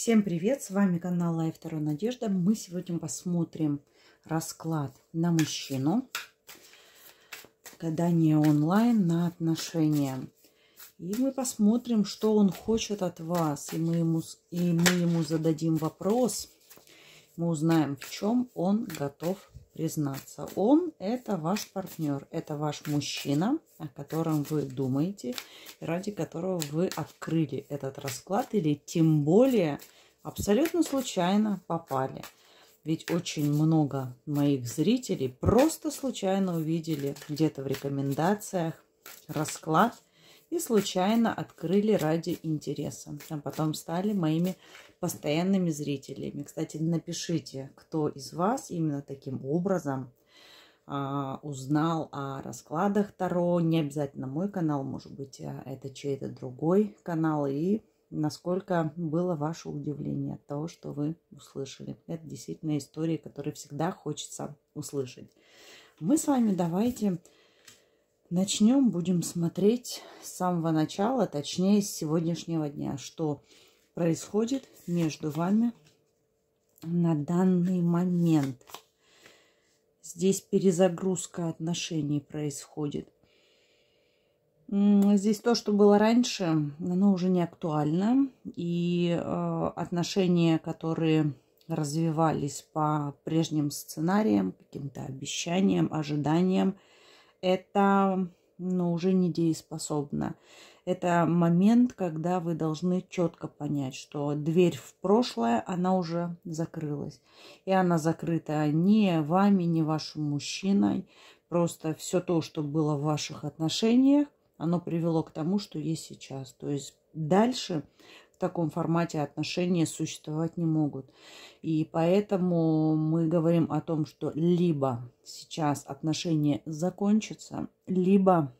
Всем привет! С вами канал Лайф Таро Надежда. Мы сегодня посмотрим расклад на мужчину. Гадание онлайн на отношения. И мы посмотрим, что он хочет от вас. И мы ему, и мы ему зададим вопрос. Мы узнаем, в чем он готов признаться. Он – это ваш партнер, это ваш мужчина, о котором вы думаете, ради которого вы открыли этот расклад или тем более абсолютно случайно попали. Ведь очень много моих зрителей просто случайно увидели где-то в рекомендациях расклад и случайно открыли ради интереса, а потом стали моими постоянными зрителями. Кстати, напишите, кто из вас именно таким образом а, узнал о раскладах Таро. Не обязательно мой канал, может быть, а, это чей-то другой канал. И насколько было ваше удивление от того, что вы услышали. Это действительно истории, которые всегда хочется услышать. Мы с вами давайте начнем, будем смотреть с самого начала, точнее с сегодняшнего дня, что происходит между вами на данный момент. Здесь перезагрузка отношений происходит. Здесь то, что было раньше, оно уже не актуально. И э, отношения, которые развивались по прежним сценариям, каким-то обещаниям, ожиданиям, это ну, уже недееспособно это момент, когда вы должны четко понять, что дверь в прошлое, она уже закрылась. И она закрыта не вами, не вашим мужчиной. Просто все то, что было в ваших отношениях, оно привело к тому, что есть сейчас. То есть дальше в таком формате отношения существовать не могут. И поэтому мы говорим о том, что либо сейчас отношения закончатся, либо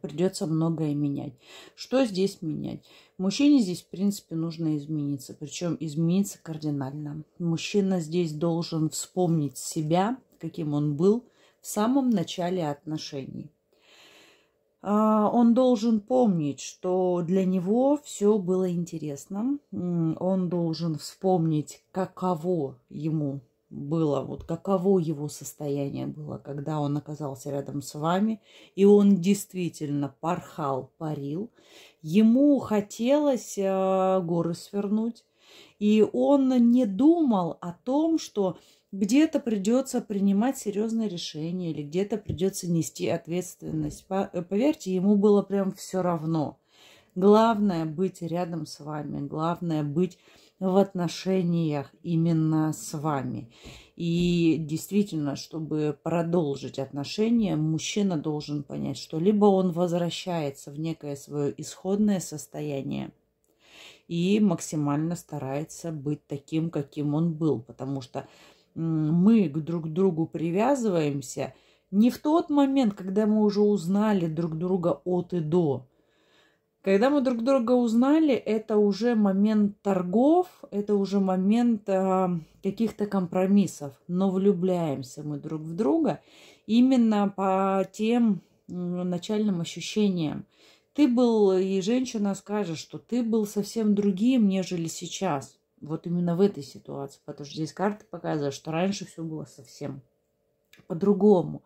Придется многое менять. Что здесь менять? Мужчине здесь, в принципе, нужно измениться. Причем измениться кардинально. Мужчина здесь должен вспомнить себя, каким он был в самом начале отношений а, он должен помнить, что для него все было интересно. Он должен вспомнить, каково ему было, вот каково его состояние было, когда он оказался рядом с вами, и он действительно порхал, парил. Ему хотелось э, горы свернуть, и он не думал о том, что где-то придется принимать серьезное решение или где-то придется нести ответственность. Э, поверьте, ему было прям все равно. Главное быть рядом с вами, главное быть в отношениях именно с вами. И действительно, чтобы продолжить отношения, мужчина должен понять, что либо он возвращается в некое свое исходное состояние, и максимально старается быть таким, каким он был, потому что мы к друг другу привязываемся не в тот момент, когда мы уже узнали друг друга от и до, когда мы друг друга узнали, это уже момент торгов, это уже момент э, каких-то компромиссов. Но влюбляемся мы друг в друга именно по тем э, начальным ощущениям. Ты был, и женщина скажет, что ты был совсем другим, нежели сейчас. Вот именно в этой ситуации. Потому что здесь карты показывают, что раньше все было совсем по-другому.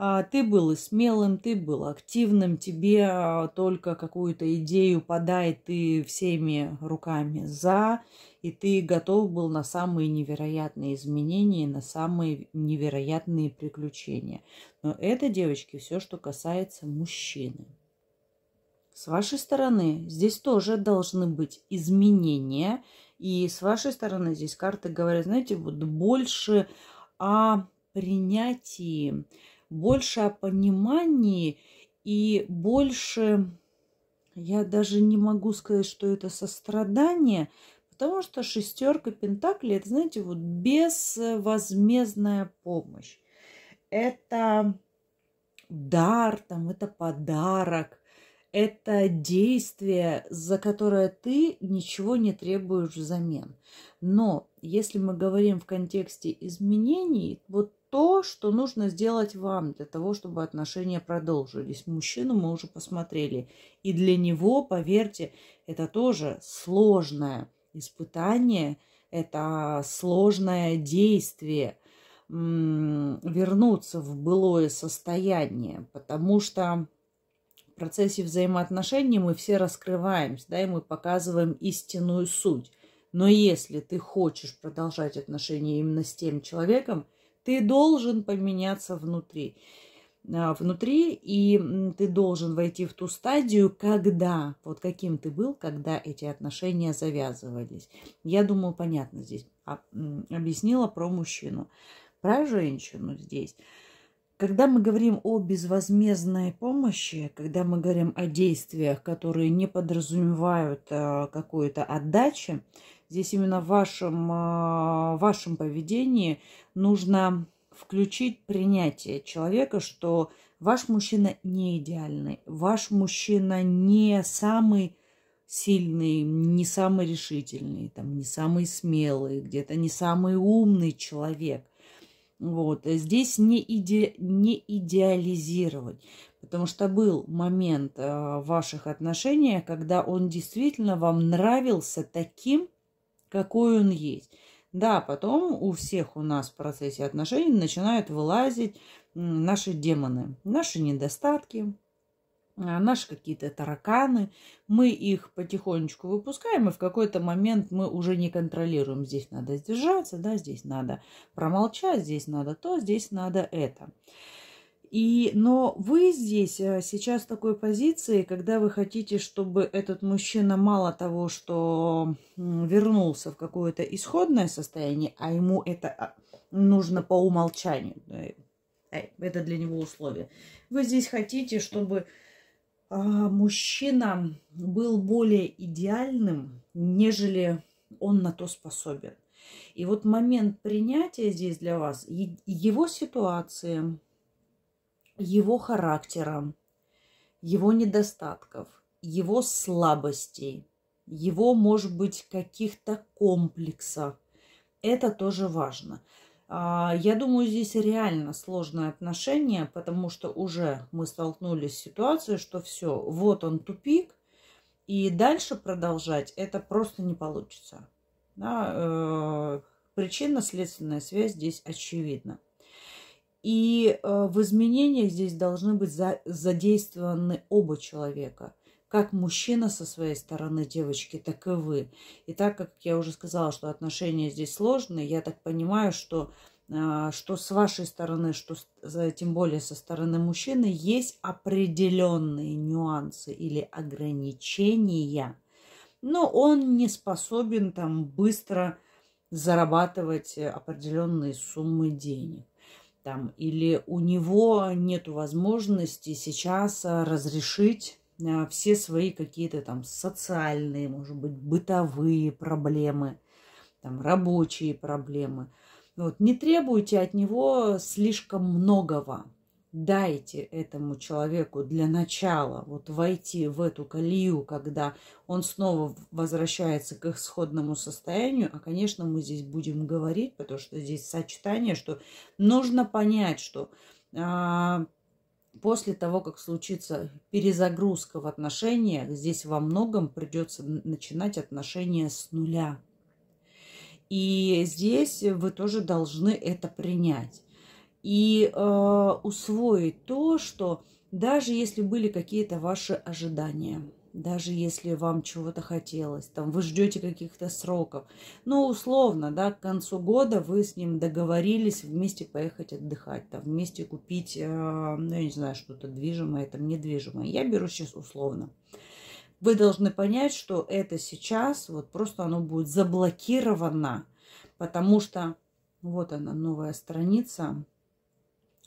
А, ты был смелым, ты был активным, тебе а, только какую-то идею подай, ты всеми руками за, и ты готов был на самые невероятные изменения, на самые невероятные приключения. Но это, девочки, все, что касается мужчины. С вашей стороны здесь тоже должны быть изменения. И с вашей стороны здесь карты говорят, знаете, вот больше о принятии больше о понимании и больше, я даже не могу сказать, что это сострадание, потому что шестерка Пентакли, это, знаете, вот безвозмездная помощь. Это дар, там, это подарок, это действие, за которое ты ничего не требуешь взамен. Но если мы говорим в контексте изменений, вот то, что нужно сделать вам для того, чтобы отношения продолжились. Мужчину мы уже посмотрели. И для него, поверьте, это тоже сложное испытание, это сложное действие вернуться в былое состояние, потому что в процессе взаимоотношений мы все раскрываемся, да, и мы показываем истинную суть. Но если ты хочешь продолжать отношения именно с тем человеком, ты должен поменяться внутри. А, внутри, и ты должен войти в ту стадию, когда, вот каким ты был, когда эти отношения завязывались. Я думаю, понятно здесь. А, объяснила про мужчину. Про женщину здесь. Когда мы говорим о безвозмездной помощи, когда мы говорим о действиях, которые не подразумевают а, какую-то отдачу, Здесь именно в вашем, а, в вашем поведении нужно включить принятие человека, что ваш мужчина не идеальный, ваш мужчина не самый сильный, не самый решительный, там, не самый смелый, где-то не самый умный человек. Вот. Э, здесь не, иде... не идеализировать, потому что был момент а, в ваших отношениях, когда он действительно вам нравился таким, какой он есть. Да, потом у всех у нас в процессе отношений начинают вылазить наши демоны, наши недостатки, а, наши какие-то тараканы. Мы их потихонечку выпускаем, и в какой-то момент мы уже не контролируем. Здесь надо сдержаться, да, здесь надо промолчать, здесь надо то, здесь надо это. И, но вы здесь э, сейчас в такой позиции, когда вы хотите, чтобы этот мужчина мало того, что вернулся в какое-то исходное состояние, а ему это а, нужно по умолчанию. Э, э, это для него условие. Вы здесь хотите, чтобы а, мужчина был более идеальным, нежели он на то способен. И вот момент принятия здесь для вас, его ситуации, его характера, его недостатков, его слабостей, его, может быть, каких-то комплексов. Это тоже важно. А, я думаю, здесь реально сложное отношение, потому что уже мы столкнулись с ситуацией, что все, вот он тупик, и дальше продолжать это просто не получится. Да, э, причинно-следственная связь здесь очевидна. И э, в изменениях здесь должны быть задействованы оба человека. Как мужчина со своей стороны девочки, так и вы. И так как я уже сказала, что отношения здесь сложные, я так понимаю, что э, что с вашей стороны, что тем более со стороны мужчины, есть определенные нюансы или ограничения, но он не способен там быстро зарабатывать определенные суммы денег там, или у него нет возможности сейчас а, разрешить а, все свои какие-то там социальные, может быть, бытовые проблемы, там, рабочие проблемы. Вот, не требуйте от него слишком многого дайте этому человеку для начала вот войти в эту колею, когда он снова возвращается к исходному состоянию. А, конечно, мы здесь будем говорить, потому что здесь сочетание, что нужно понять, что а, после того, как случится перезагрузка в отношениях, здесь во многом придется начинать отношения с нуля. И здесь вы тоже должны это принять и э, усвоить то, что даже если были какие-то ваши ожидания, даже если вам чего-то хотелось, там вы ждете каких-то сроков, но ну, условно, да, к концу года вы с ним договорились вместе поехать отдыхать, там вместе купить, э, ну я не знаю, что-то движимое, там недвижимое. Я беру сейчас условно. Вы должны понять, что это сейчас вот просто оно будет заблокировано, потому что вот она новая страница,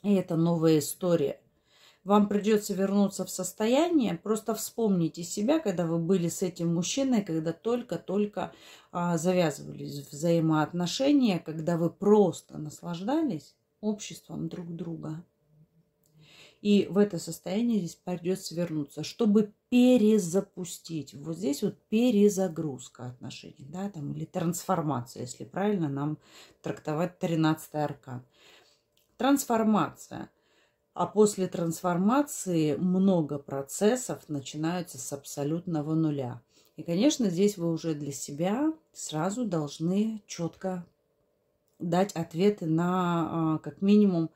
и это новая история. Вам придется вернуться в состояние, просто вспомните себя, когда вы были с этим мужчиной, когда только-только а, завязывались взаимоотношения, когда вы просто наслаждались обществом друг друга. И в это состояние здесь придется вернуться, чтобы перезапустить. Вот здесь вот перезагрузка отношений, да, там, или трансформация, если правильно нам трактовать 13-й аркан. Трансформация. А после трансформации много процессов начинаются с абсолютного нуля. И, конечно, здесь вы уже для себя сразу должны четко дать ответы на, а, как минимум,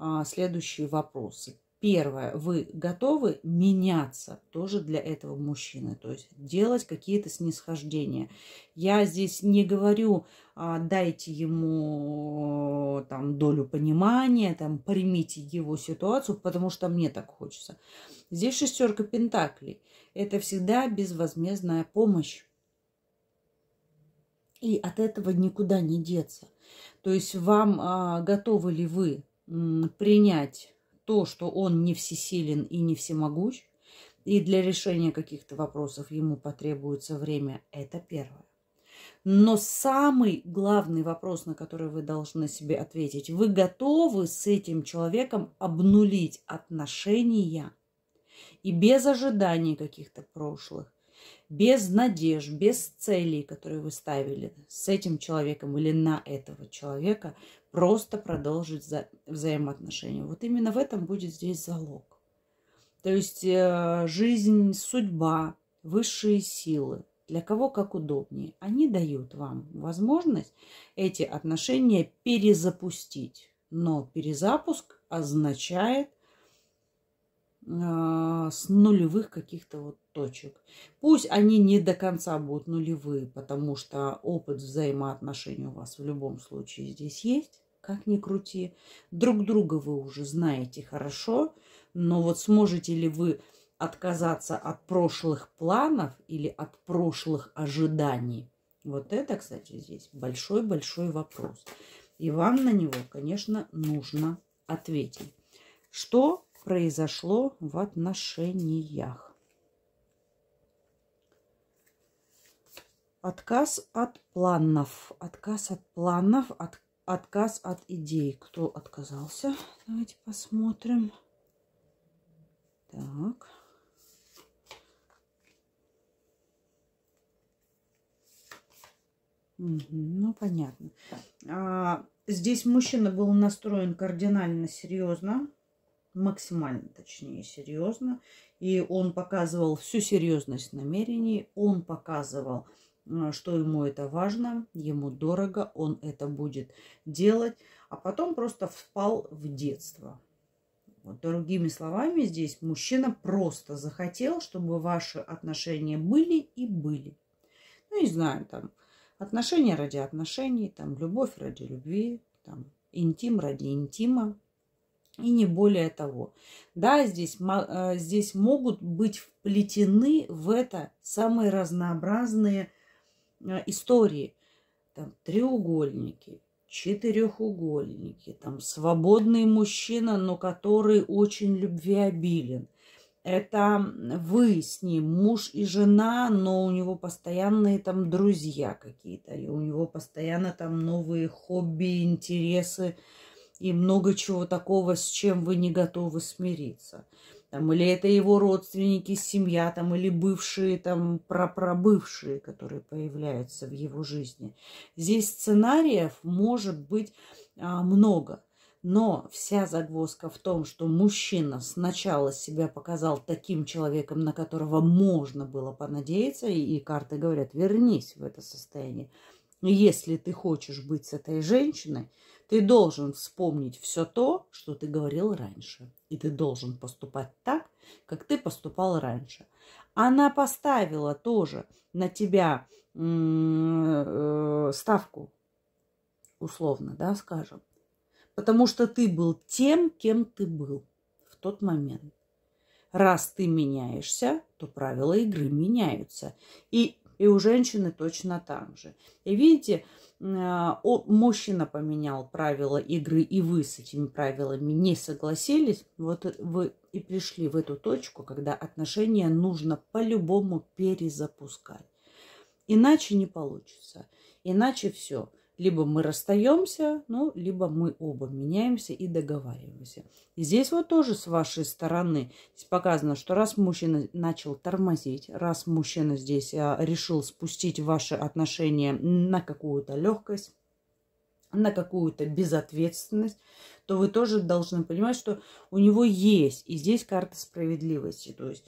а, следующие вопросы. Первое, вы готовы меняться тоже для этого мужчины, то есть делать какие-то снисхождения. Я здесь не говорю, а, дайте ему там долю понимания, там примите его ситуацию, потому что мне так хочется. Здесь шестерка пентаклей. Это всегда безвозмездная помощь. И от этого никуда не деться. То есть вам а, готовы ли вы м, принять то, что он не всесилен и не всемогущ, и для решения каких-то вопросов ему потребуется время, это первое. Но самый главный вопрос, на который вы должны себе ответить, вы готовы с этим человеком обнулить отношения и без ожиданий каких-то прошлых, без надежд, без целей, которые вы ставили с этим человеком или на этого человека, просто продолжить вза взаимоотношения. Вот именно в этом будет здесь залог. То есть э, жизнь, судьба, высшие силы, для кого как удобнее, они дают вам возможность эти отношения перезапустить. Но перезапуск означает – а, с нулевых каких-то вот точек. Пусть они не до конца будут нулевые, потому что опыт взаимоотношений у вас в любом случае здесь есть, как ни крути. Друг друга вы уже знаете хорошо, но вот сможете ли вы отказаться от прошлых планов или от прошлых ожиданий? Вот это, кстати, здесь большой-большой вопрос. И вам на него, конечно, нужно ответить. Что произошло в отношениях. Отказ от планов. Отказ от планов, от, отказ от идей. Кто отказался? Давайте посмотрим. Так. Угу, ну, понятно. А, здесь мужчина был настроен кардинально серьезно максимально, точнее, серьезно. И он показывал всю серьезность намерений, он показывал, э, что ему это важно, ему дорого, он это будет делать, а потом просто впал в детство. Вот, другими словами, здесь мужчина просто захотел, чтобы ваши отношения были и были. Ну, не знаю, там, отношения ради отношений, там, любовь ради любви, там, интим ради интима, и не более того. Да, здесь, э, здесь могут быть вплетены в это самые разнообразные э, истории. Там треугольники, четырехугольники, там свободный мужчина, но который очень любвеобилен. Это вы с ним, муж и жена, но у него постоянные там друзья какие-то, у него постоянно там новые хобби, интересы, и много чего такого, с чем вы не готовы смириться. Там, или это его родственники, семья, там, или бывшие, там, прапрабывшие, которые появляются в его жизни. Здесь сценариев может быть а, много. Но вся загвоздка в том, что мужчина сначала себя показал таким человеком, на которого можно было понадеяться, и, и карты говорят, вернись в это состояние. Если ты хочешь быть с этой женщиной, ты должен вспомнить все то, что ты говорил раньше. И ты должен поступать так, как ты поступал раньше. Она поставила тоже на тебя э, ставку, условно, да, скажем. Потому что ты был тем, кем ты был в тот момент. Раз ты меняешься, то правила игры меняются. И, и у женщины точно так же. И видите, Э, о мужчина поменял правила игры, и вы с этими правилами не согласились, вот вы и пришли в эту точку, когда отношения нужно по-любому перезапускать. Иначе не получится. Иначе все – либо мы расстаемся, ну, либо мы оба меняемся и договариваемся. И здесь вот тоже с вашей стороны здесь показано, что раз мужчина начал тормозить, раз мужчина здесь а, решил спустить ваши отношения на какую-то легкость, на какую-то безответственность, то вы тоже должны понимать, что у него есть. И здесь карта справедливости. То есть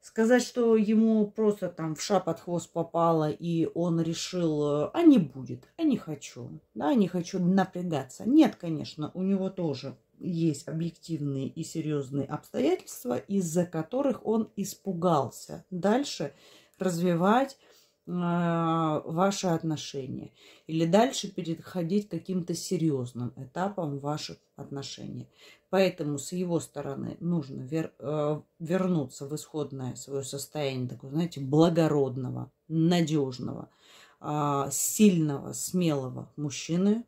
Сказать, что ему просто там в шапот хвост попало и он решил, а не будет, а не хочу, да, не хочу напрягаться. Нет, конечно, у него тоже есть объективные и серьезные обстоятельства, из-за которых он испугался. Дальше развивать Э, ваши отношения или дальше переходить к каким-то серьезным этапам ваших отношений. Поэтому с его стороны нужно вер, э, вернуться в исходное свое состояние, такое, знаете, благородного, надежного, э, сильного, смелого мужчины.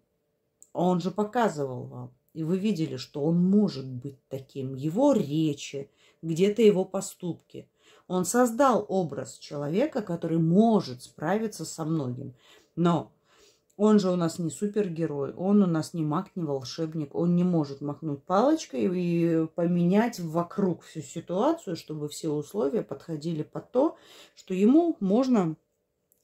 Он же показывал вам, и вы видели, что он может быть таким. Его речи, где-то его поступки – он создал образ человека, который может справиться со многим. Но он же у нас не супергерой, он у нас не маг, не волшебник, он не может махнуть палочкой и поменять вокруг всю ситуацию, чтобы все условия подходили под то, что ему можно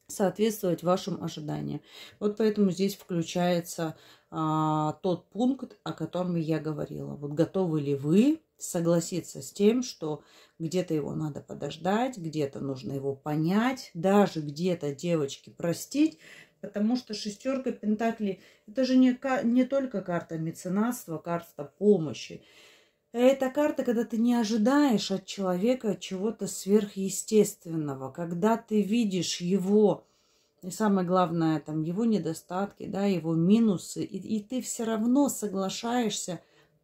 соответствовать вашим ожиданиям. Вот поэтому здесь включается а, тот пункт, о котором я говорила. Вот готовы ли вы согласиться с тем, что где-то его надо подождать, где-то нужно его понять, даже где-то девочки простить, потому что шестерка пентаклей это же не, не только карта меценатства, карта помощи. Это карта, когда ты не ожидаешь от человека чего-то сверхъестественного, когда ты видишь его, и самое главное, там, его недостатки, да, его минусы, и, и ты все равно соглашаешься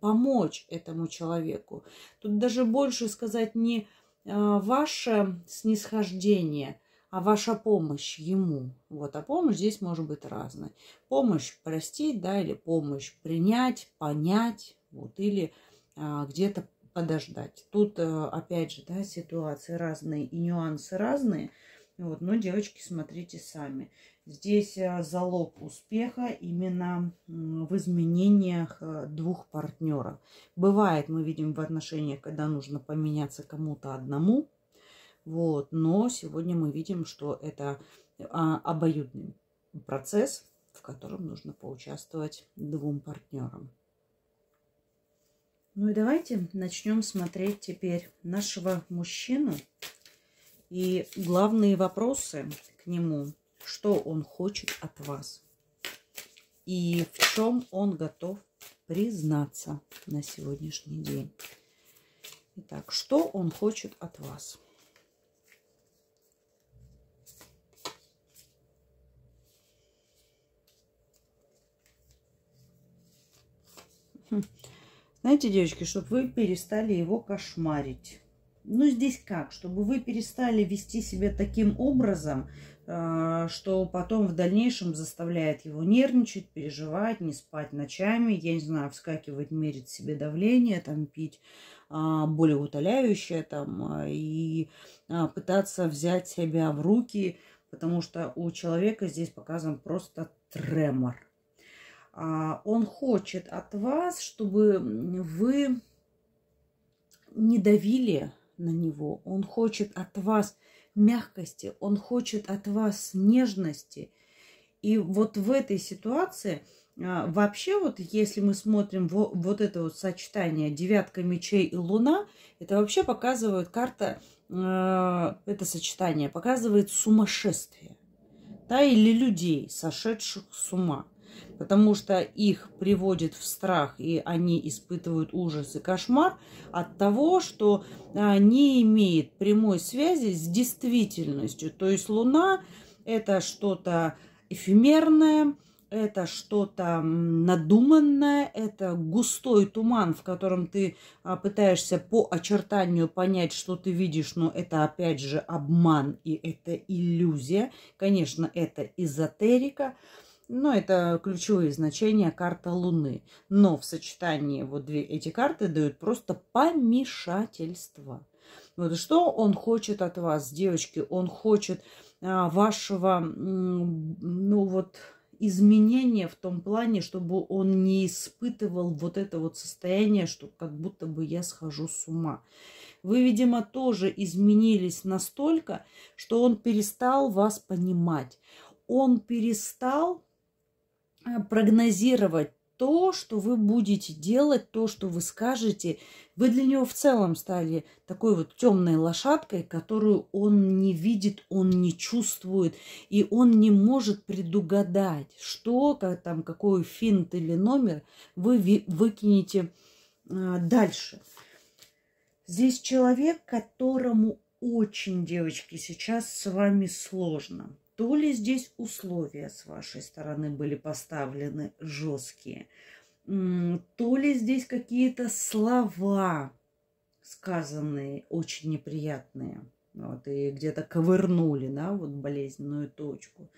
помочь этому человеку. Тут даже больше сказать не э, ваше снисхождение, а ваша помощь ему. Вот, а помощь здесь может быть разной. Помощь простить, да, или помощь принять, понять, вот, или а, где-то подождать. Тут, э, опять же, да, ситуации разные и нюансы разные. Вот, но, девочки, смотрите сами. Здесь э, залог успеха именно в изменениях э, двух партнеров. Бывает, мы видим в отношениях, когда нужно поменяться кому-то одному, вот, но сегодня мы видим, что это а, обоюдный процесс, в котором нужно поучаствовать двум партнерам. Ну и давайте начнем смотреть теперь нашего мужчину и главные вопросы к нему – что он хочет от вас и в чем он готов признаться на сегодняшний день. Итак, что он хочет от вас? Хм. Знаете, девочки, чтобы вы перестали его кошмарить. Ну, здесь как? Чтобы вы перестали вести себя таким образом, а, что потом в дальнейшем заставляет его нервничать, переживать, не спать ночами, я не знаю, вскакивать, мерить себе давление, там пить а, более болеутоляющее там а, и пытаться взять себя в руки, потому что у человека здесь показан просто тремор. Он хочет от вас, чтобы вы не давили на него. Он хочет от вас мягкости, он хочет от вас нежности. И вот в этой ситуации а, вообще вот если мы смотрим вот, это вот сочетание девятка мечей и луна, это вообще показывает карта, а, это сочетание показывает сумасшествие. Да, или людей, сошедших с ума потому что их приводит в страх, и они испытывают ужас и кошмар от того, что а, не имеет прямой связи с действительностью. То есть Луна – это что-то эфемерное, это что-то надуманное, это густой туман, в котором ты а, пытаешься по очертанию понять, что ты видишь, но это опять же обман и это иллюзия. Конечно, это эзотерика. Но это ключевые значения карта Луны. Но в сочетании вот две эти карты дают просто помешательство. Вот что он хочет от вас, девочки? Он хочет а, вашего, ну вот, изменения в том плане, чтобы он не испытывал вот это вот состояние, что как будто бы я схожу с ума. Вы, видимо, тоже изменились настолько, что он перестал вас понимать. Он перестал а, прогнозировать то, что вы будете делать, то, что вы скажете, вы для него в целом стали такой вот темной лошадкой, которую он не видит, он не чувствует, и он не может предугадать, что как, там, какой финт или номер вы выкинете а, дальше. Здесь человек, которому очень, девочки, сейчас с вами сложно то ли здесь условия с вашей стороны были поставлены жесткие, то ли здесь какие-то слова сказанные очень неприятные. Вот, и где-то ковырнули, да, вот болезненную точку.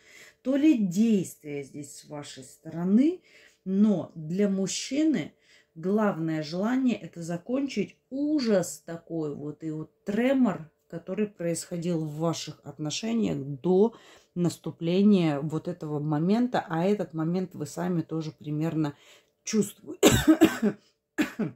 То ли действия здесь с вашей стороны, но для мужчины главное желание это закончить ужас такой вот и вот тремор который происходил в ваших отношениях до наступления вот этого момента, а этот момент вы сами тоже примерно чувствуете.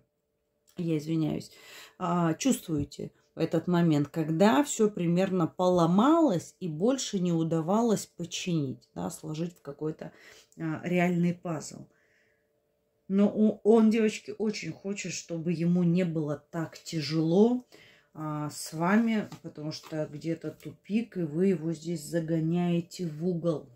Я извиняюсь. А, чувствуете этот момент, когда все примерно поломалось и больше не удавалось починить, да, сложить в какой-то а, реальный пазл. Но он, девочки, очень хочет, чтобы ему не было так тяжело, а, с вами, потому что где-то тупик, и вы его здесь загоняете в угол.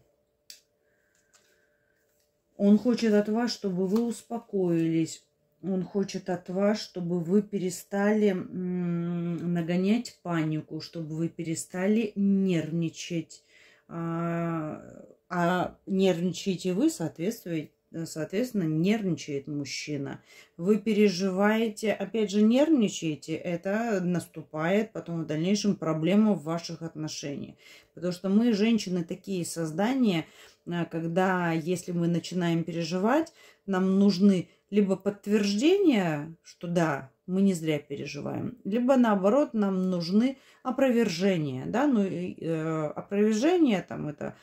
Он хочет от вас, чтобы вы успокоились. Он хочет от вас, чтобы вы перестали нагонять панику, чтобы вы перестали нервничать. А, а нервничаете вы, соответственно, Э, соответственно, нервничает мужчина. Вы переживаете, опять же, нервничаете, это наступает потом в дальнейшем проблема в ваших отношениях. Потому что мы, женщины, такие создания, э, когда, если мы начинаем переживать, нам нужны либо подтверждение, что да, мы не зря переживаем, либо наоборот нам нужны опровержения, да, ну э, опровержение там это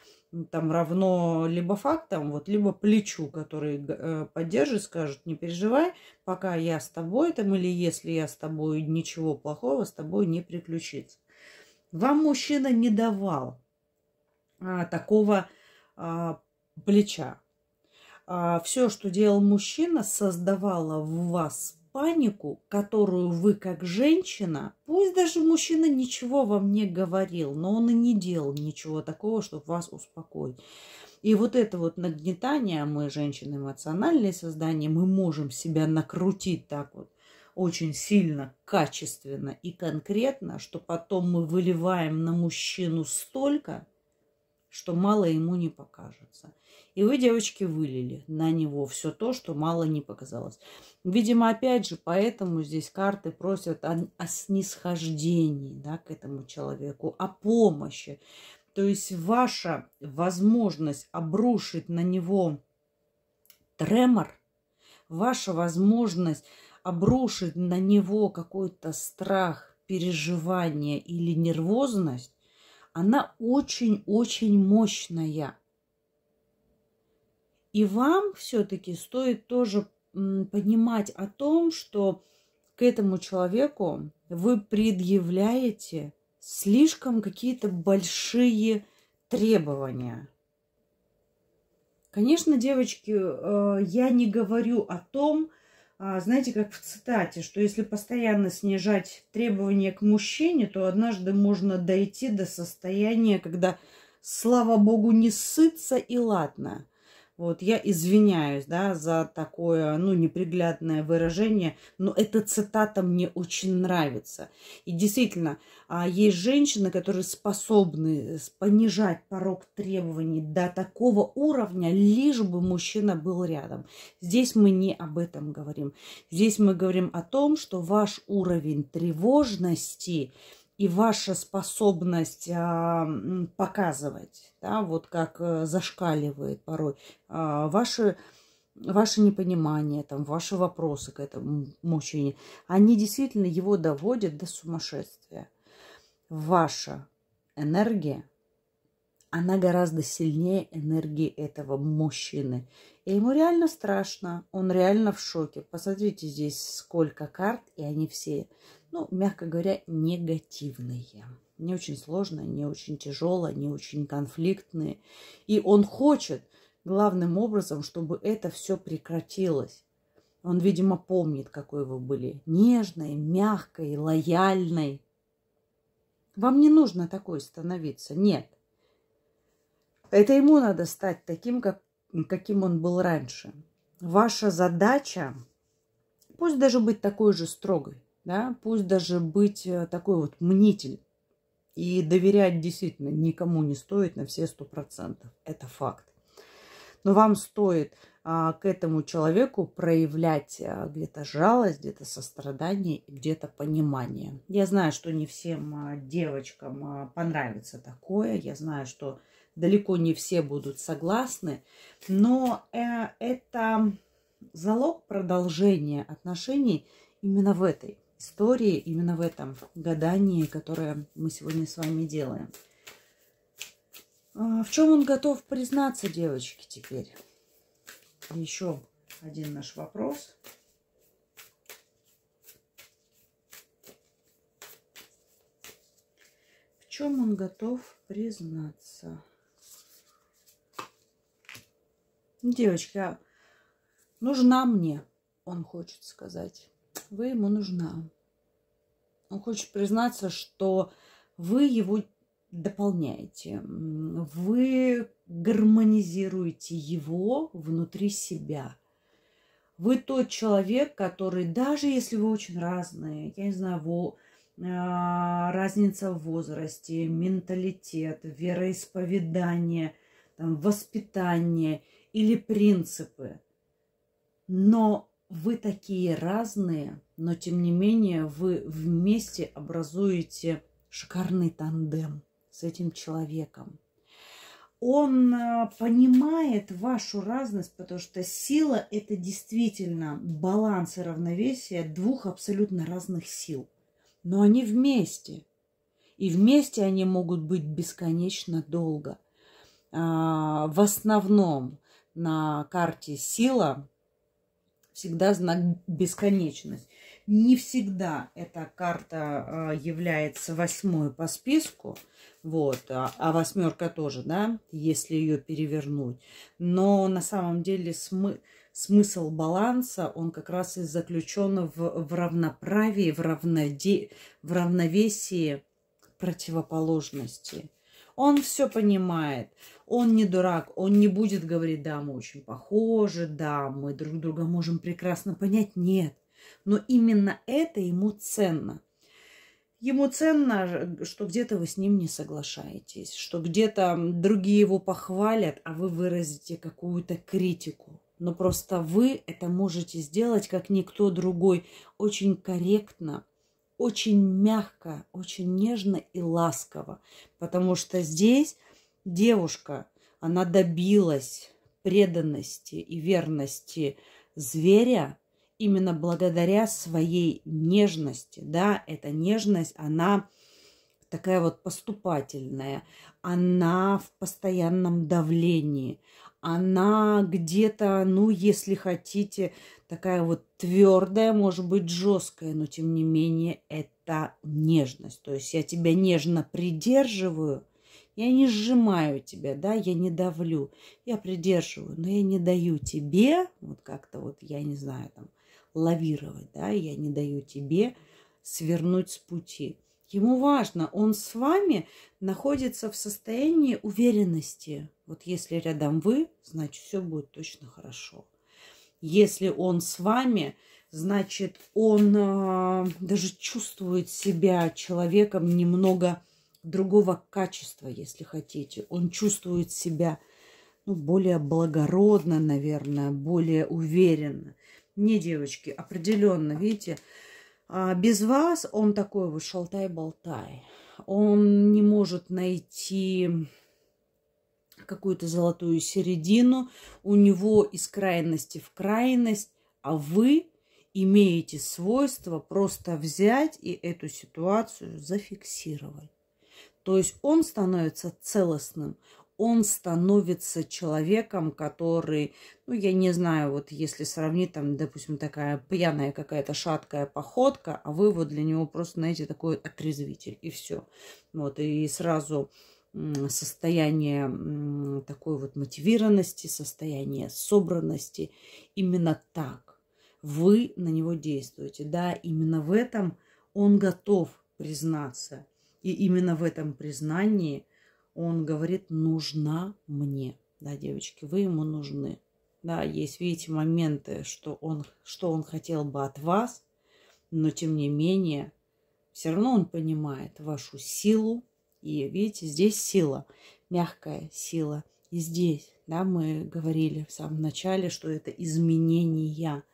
там равно либо фактам, вот, либо плечу, который э, поддержит, скажет, не переживай, пока я с тобой там, или если я с тобой, ничего плохого с тобой не приключится. Вам мужчина не давал а, такого а, плеча. А, все, что делал мужчина, создавало в вас панику, которую вы как женщина, пусть даже мужчина ничего вам не говорил, но он и не делал ничего такого, чтобы вас успокоить. И вот это вот нагнетание, мы женщины эмоциональные создания, мы можем себя накрутить так вот очень сильно, качественно и конкретно, что потом мы выливаем на мужчину столько – что мало ему не покажется. И вы, девочки, вылили на него все то, что мало не показалось. Видимо, опять же, поэтому здесь карты просят о, о снисхождении да, к этому человеку, о помощи. То есть ваша возможность обрушить на него тремор, ваша возможность обрушить на него какой-то страх, переживание или нервозность, она очень-очень мощная. И вам все-таки стоит тоже понимать о том, что к этому человеку вы предъявляете слишком какие-то большие требования. Конечно, девочки, э, я не говорю о том, что а, знаете, как в цитате, что если постоянно снижать требования к мужчине, то однажды можно дойти до состояния, когда, слава богу, не сыться и ладно. Вот, я извиняюсь, да, за такое, ну, неприглядное выражение, но эта цитата мне очень нравится. И действительно, а, есть женщины, которые способны понижать порог требований до такого уровня, лишь бы мужчина был рядом. Здесь мы не об этом говорим. Здесь мы говорим о том, что ваш уровень тревожности – и ваша способность а, показывать, да, вот как э, зашкаливает порой, а, ваши, ваше непонимание, там, ваши вопросы к этому мужчине, они действительно его доводят до сумасшествия. Ваша энергия, она гораздо сильнее энергии этого мужчины. И ему реально страшно, он реально в шоке. Посмотрите здесь сколько карт, и они все ну, мягко говоря, негативные. Не очень сложные, не очень тяжелые, не очень конфликтные. И он хочет главным образом, чтобы это все прекратилось. Он, видимо, помнит, какой вы были. Нежной, мягкой, лояльной. Вам не нужно такой становиться. Нет. Это ему надо стать таким, как, каким он был раньше. Ваша задача, пусть даже быть такой же строгой, да, пусть даже быть э, такой вот мнитель. И доверять действительно никому не стоит на все сто процентов. Это факт. Но вам стоит а, к этому человеку проявлять а, где-то жалость, где-то сострадание где-то понимание. Я знаю, что не всем а, девочкам а, понравится такое. Я знаю, что далеко не все будут согласны. Но э, это залог продолжения отношений именно в этой истории именно в этом гадании, которое мы сегодня с вами делаем. А, в чем он готов признаться, девочки, теперь? Еще один наш вопрос. В чем он готов признаться? Девочка, нужна мне, он хочет сказать. Вы ему нужна. Он хочет признаться, что вы его дополняете, вы гармонизируете его внутри себя. Вы тот человек, который, даже если вы очень разные, я не знаю, вы а, разница в возрасте, менталитет, вероисповедание, там, воспитание или принципы. Но вы такие разные, но тем не менее вы вместе образуете шикарный тандем с этим человеком. Он э, понимает вашу разность, потому что сила – это действительно баланс и равновесие двух абсолютно разных сил. Но они вместе. И вместе они могут быть бесконечно долго. А, в основном на карте сила всегда знак бесконечность. Не всегда эта карта а, является восьмой по списку, вот, а, а восьмерка тоже, да, если ее перевернуть. Но на самом деле смы смысл баланса, он как раз и заключен в, в равноправии, в, равноде в равновесии противоположности. Он все понимает. Он не дурак, он не будет говорить, да, мы очень похожи, да, мы друг друга можем прекрасно понять. Нет. Но именно это ему ценно. Ему ценно, что где-то вы с ним не соглашаетесь, что где-то другие его похвалят, а вы выразите какую-то критику. Но просто вы это можете сделать, как никто другой, очень корректно – очень мягко, очень нежно и ласково, потому что здесь девушка, она добилась преданности и верности зверя именно благодаря своей нежности, да, эта нежность, она такая вот поступательная, она в постоянном давлении, она где-то, ну, если хотите, такая вот твердая, может быть, жесткая, но тем не менее это нежность. То есть я тебя нежно придерживаю, я не сжимаю тебя, да, я не давлю, я придерживаю, но я не даю тебе, вот как-то вот, я не знаю, там, лавировать, да, я не даю тебе свернуть с пути. Ему важно, он с вами находится в состоянии уверенности. Вот если рядом вы, значит, все будет точно хорошо. Если он с вами, значит, он э, даже чувствует себя человеком немного другого качества, если хотите. Он чувствует себя ну, более благородно, наверное, более уверенно. Не, девочки, определенно, видите, а без вас он такой вот шалтай-болтай. Он не может найти какую-то золотую середину. У него из крайности в крайность. А вы имеете свойство просто взять и эту ситуацию зафиксировать. То есть он становится целостным, он становится человеком, который, ну, я не знаю, вот если сравнить, там, допустим, такая пьяная какая-то шаткая походка, а вы вот для него просто, знаете, такой отрезвитель, и все. Вот, и сразу состояние такой вот мотивированности, состояние собранности. Именно так вы на него действуете. Да, именно в этом он готов признаться. И именно в этом признании – он говорит, нужна мне. Да, девочки, вы ему нужны. Да, есть, видите, моменты, что он, что он хотел бы от вас, но тем не менее, все равно он понимает вашу силу. И видите, здесь сила, мягкая сила. И здесь, да, мы говорили в самом начале, что это изменения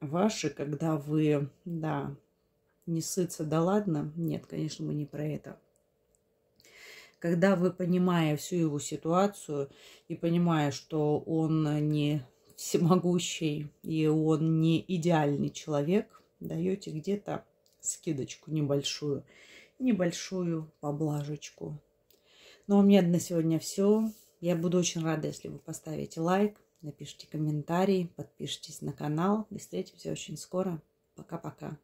ваши, когда вы, да, не сыться, да ладно. Нет, конечно, мы не про это когда вы, понимая всю его ситуацию и понимая, что он э, не всемогущий и он не идеальный человек, даете где-то скидочку небольшую, небольшую поблажечку. Ну, а у меня на сегодня все. Я буду очень рада, если вы поставите лайк, напишите комментарий, подпишитесь на канал. И встретимся очень скоро. Пока-пока.